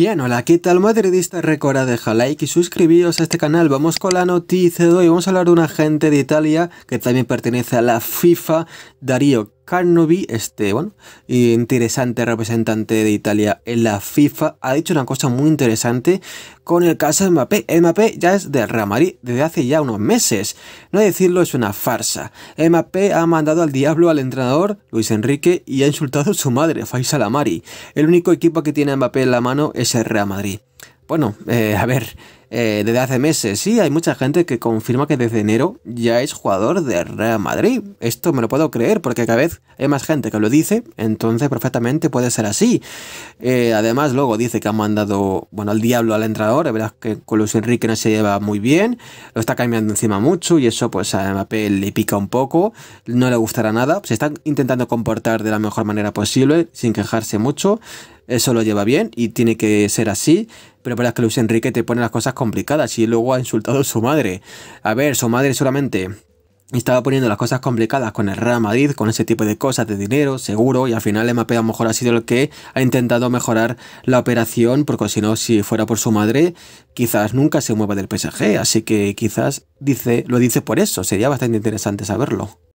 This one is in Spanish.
Bien, hola, ¿qué tal madridista? Recuerda dejar like y suscribiros a este canal. Vamos con la noticia de hoy. Vamos a hablar de un agente de Italia que también pertenece a la FIFA, Darío Carnovi, este, bueno, interesante representante de Italia en la FIFA, ha dicho una cosa muy interesante con el caso de Mbappé. Mbappé ya es del Real Madrid desde hace ya unos meses. No decirlo es una farsa. Mbappé ha mandado al diablo al entrenador Luis Enrique y ha insultado a su madre, Faisal Amari. El único equipo que tiene a Mbappé en la mano es el Real Madrid. Bueno, eh, a ver, eh, desde hace meses, sí, hay mucha gente que confirma que desde enero ya es jugador de Real Madrid. Esto me lo puedo creer porque cada vez hay más gente que lo dice, entonces perfectamente puede ser así. Eh, además, luego dice que ha mandado, bueno, al diablo al entrador. la verdad que con Luis Enrique no se lleva muy bien, lo está cambiando encima mucho y eso pues a Mbappé le pica un poco, no le gustará nada, se están intentando comportar de la mejor manera posible, sin quejarse mucho, eso lo lleva bien y tiene que ser así. Pero para que Luis Enrique te pone las cosas complicadas y luego ha insultado a su madre. A ver, su madre solamente estaba poniendo las cosas complicadas con el Real Madrid, con ese tipo de cosas de dinero, seguro, y al final MAP a lo mejor ha sido el que ha intentado mejorar la operación, porque si no, si fuera por su madre, quizás nunca se mueva del PSG, así que quizás dice, lo dice por eso, sería bastante interesante saberlo.